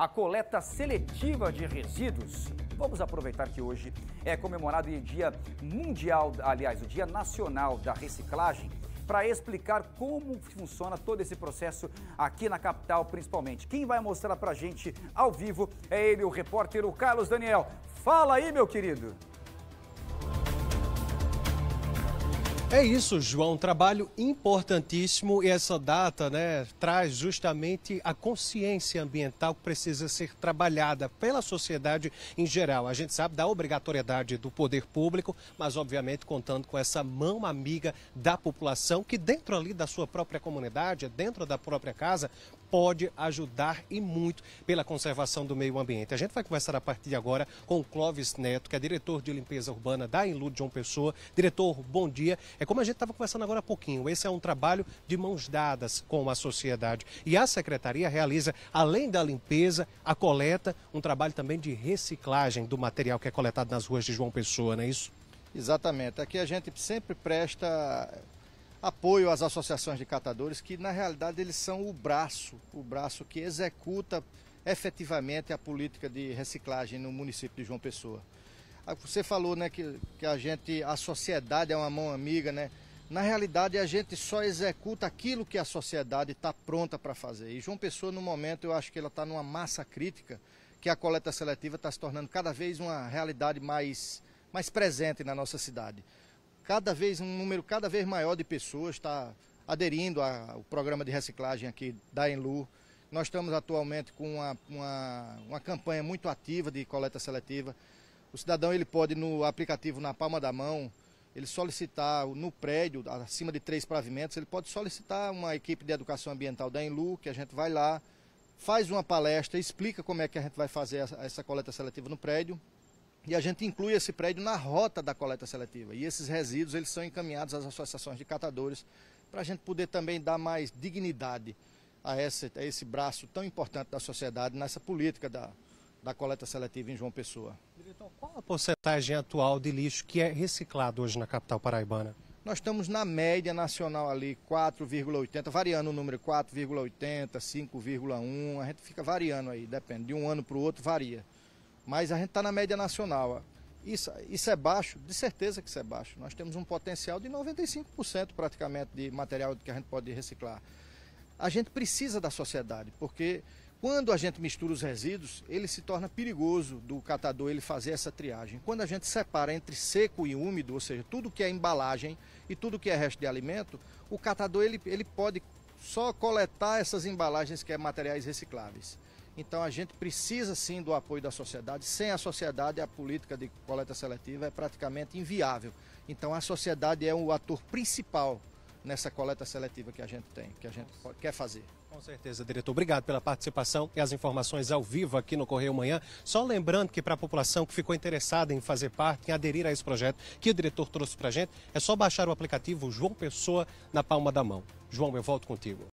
a coleta seletiva de resíduos. Vamos aproveitar que hoje é comemorado o Dia Mundial, aliás, o Dia Nacional da Reciclagem, para explicar como funciona todo esse processo aqui na capital, principalmente. Quem vai mostrar para a gente ao vivo é ele, o repórter o Carlos Daniel. Fala aí, meu querido! É isso, João. Um trabalho importantíssimo e essa data né, traz justamente a consciência ambiental que precisa ser trabalhada pela sociedade em geral. A gente sabe da obrigatoriedade do poder público, mas obviamente contando com essa mão amiga da população que dentro ali da sua própria comunidade, dentro da própria casa, pode ajudar e muito pela conservação do meio ambiente. A gente vai conversar a partir de agora com o Clóvis Neto, que é diretor de limpeza urbana da Enlu de João Pessoa. Diretor, bom dia. É como a gente estava conversando agora há pouquinho, esse é um trabalho de mãos dadas com a sociedade. E a secretaria realiza, além da limpeza, a coleta, um trabalho também de reciclagem do material que é coletado nas ruas de João Pessoa, não é isso? Exatamente. Aqui a gente sempre presta apoio às associações de catadores, que na realidade eles são o braço, o braço que executa efetivamente a política de reciclagem no município de João Pessoa. Ah, você falou né, que, que a gente, a sociedade é uma mão amiga, né? Na realidade, a gente só executa aquilo que a sociedade está pronta para fazer. E João Pessoa, no momento, eu acho que ela está numa massa crítica, que a coleta seletiva está se tornando cada vez uma realidade mais, mais presente na nossa cidade cada vez um número cada vez maior de pessoas está aderindo ao programa de reciclagem aqui da Enlu. Nós estamos atualmente com uma, uma, uma campanha muito ativa de coleta seletiva. O cidadão ele pode, no aplicativo na palma da mão, ele solicitar no prédio, acima de três pavimentos, ele pode solicitar uma equipe de educação ambiental da Enlu, que a gente vai lá, faz uma palestra, explica como é que a gente vai fazer essa coleta seletiva no prédio, e a gente inclui esse prédio na rota da coleta seletiva. E esses resíduos eles são encaminhados às associações de catadores para a gente poder também dar mais dignidade a, a esse braço tão importante da sociedade nessa política da, da coleta seletiva em João Pessoa. Diretor, qual a porcentagem atual de lixo que é reciclado hoje na capital paraibana? Nós estamos na média nacional ali, 4,80, variando o número 4,80, 5,1, a gente fica variando aí, depende, de um ano para o outro varia mas a gente está na média nacional. Isso, isso é baixo, de certeza que isso é baixo. Nós temos um potencial de 95% praticamente de material que a gente pode reciclar. A gente precisa da sociedade, porque quando a gente mistura os resíduos, ele se torna perigoso do catador ele fazer essa triagem. Quando a gente separa entre seco e úmido, ou seja, tudo que é embalagem e tudo que é resto de alimento, o catador ele, ele pode só coletar essas embalagens que é materiais recicláveis. Então a gente precisa sim do apoio da sociedade. Sem a sociedade, a política de coleta seletiva é praticamente inviável. Então a sociedade é o ator principal nessa coleta seletiva que a gente tem, que a gente pode, quer fazer. Com certeza, diretor. Obrigado pela participação e as informações ao vivo aqui no Correio Manhã. Só lembrando que para a população que ficou interessada em fazer parte, em aderir a esse projeto que o diretor trouxe para a gente, é só baixar o aplicativo João Pessoa na palma da mão. João, eu volto contigo.